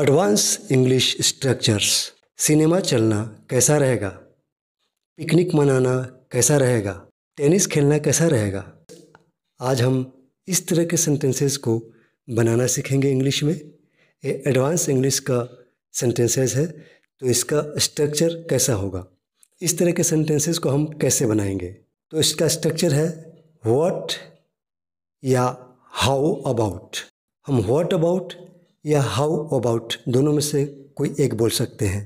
advance English structures cinema चलना कैसा रहेगा पिकनिक मनाना कैसा रहेगा टेनिस खेलना कैसा रहेगा आज हम इस तरह के सेंटेंसेस को बनाना सीखेंगे इंग्लिश में ये एडवांस इंग्लिश का सेंटेंसेस है तो इसका स्ट्रक्चर कैसा होगा इस तरह के सेंटेंसेस को हम कैसे बनाएंगे तो इसका स्ट्रक्चर है व्हाट या हाउ अबाउट हम व्हाट अबाउट या हाउ अबाउट दोनों में से कोई एक बोल सकते हैं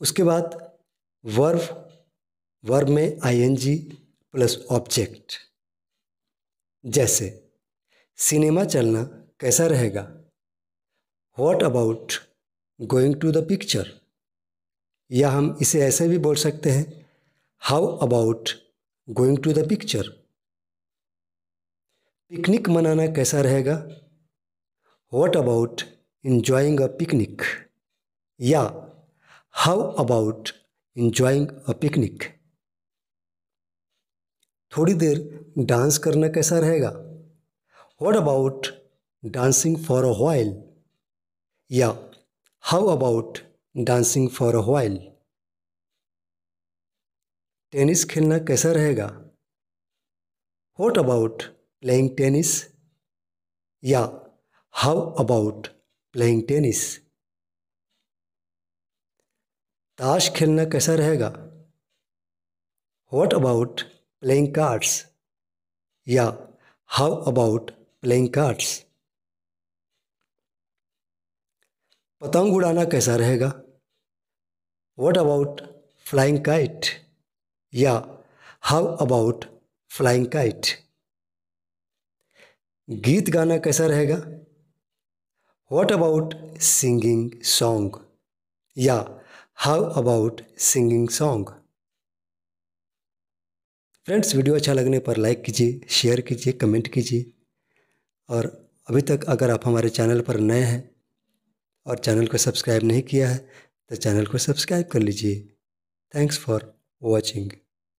उसके बाद वर्व वर्व में आईएनजी प्लस ऑब्जेक्ट जैसे सिनेमा चलना कैसा रहेगा what about going to the picture या हम इसे ऐसे भी बोल सकते हैं how about going to the picture picnic मनाना कैसा रहेगा what about enjoying a picnic या how about enjoying a picnic थोड़ी देर डांस करना कैसा रहेगा what about dancing for a while या how about dancing for a while tennis खेलना कैसा रहेगा वॉट अबाउट प्लेइंग टेनिस या हाउ अबाउट प्लेइंग टेनिस ताश खेलना कैसा रहेगा वॉट अबाउट प्लेइंग कार्ड्स या हाउ अबाउट प्लेइंग कार्ड्स पतंग उड़ाना कैसा रहेगा वॉट अबाउट फ्लाइंग काइट या हाउ अबाउट फ्लाइंग काइट गीत गाना कैसा रहेगा वॉट अबाउट सिंगिंग सॉन्ग या how about singing song friends video अच्छा लगने पर लाइक कीजिए शेयर कीजिए कमेंट कीजिए और अभी तक अगर आप हमारे चैनल पर नए हैं और चैनल को सब्सक्राइब नहीं किया है तो चैनल को सब्सक्राइब कर लीजिए थैंक्स फॉर वॉचिंग